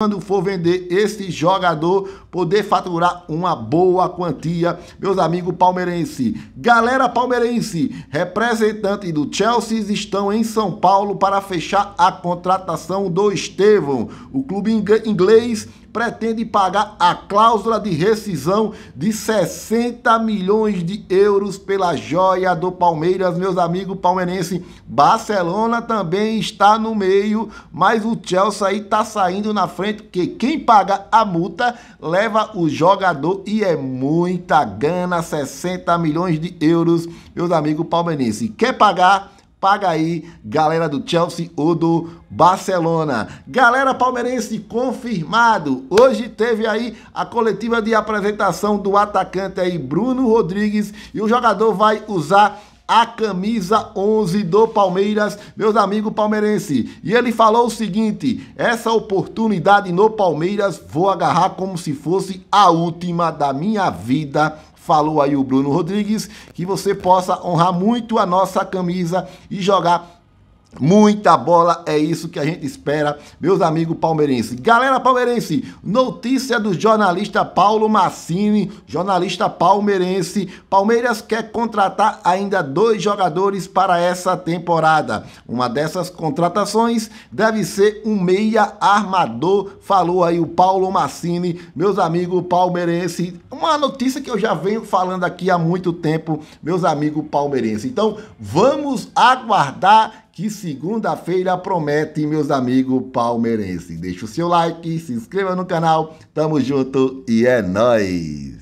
quando for vender esse jogador, poder faturar uma boa quantia, meus amigos palmeirense. Galera palmeirense, representante do Chelsea estão em São Paulo para fechar a contratação do Estevão. O clube inglês pretende pagar a cláusula de rescisão de 60 milhões de euros pela joia do Palmeiras, meus amigos palmeirenses. Barcelona também está no meio, mas o Chelsea aí está saindo na frente, porque quem paga a multa leva o jogador e é muita grana, 60 milhões de euros, meus amigos palmeirenses. Quer pagar? Paga aí, galera do Chelsea ou do Barcelona. Galera palmeirense, confirmado. Hoje teve aí a coletiva de apresentação do atacante aí, Bruno Rodrigues. E o jogador vai usar a camisa 11 do Palmeiras, meus amigos palmeirenses. E ele falou o seguinte: essa oportunidade no Palmeiras vou agarrar como se fosse a última da minha vida falou aí o Bruno Rodrigues, que você possa honrar muito a nossa camisa e jogar Muita bola, é isso que a gente espera, meus amigos palmeirenses. Galera palmeirense, notícia do jornalista Paulo Massini, jornalista palmeirense. Palmeiras quer contratar ainda dois jogadores para essa temporada. Uma dessas contratações deve ser um meia armador, falou aí o Paulo Massini, meus amigos palmeirenses. Uma notícia que eu já venho falando aqui há muito tempo, meus amigos palmeirenses. Então, vamos aguardar que segunda-feira promete, meus amigos palmeirenses. Deixa o seu like, se inscreva no canal, tamo junto e é nóis!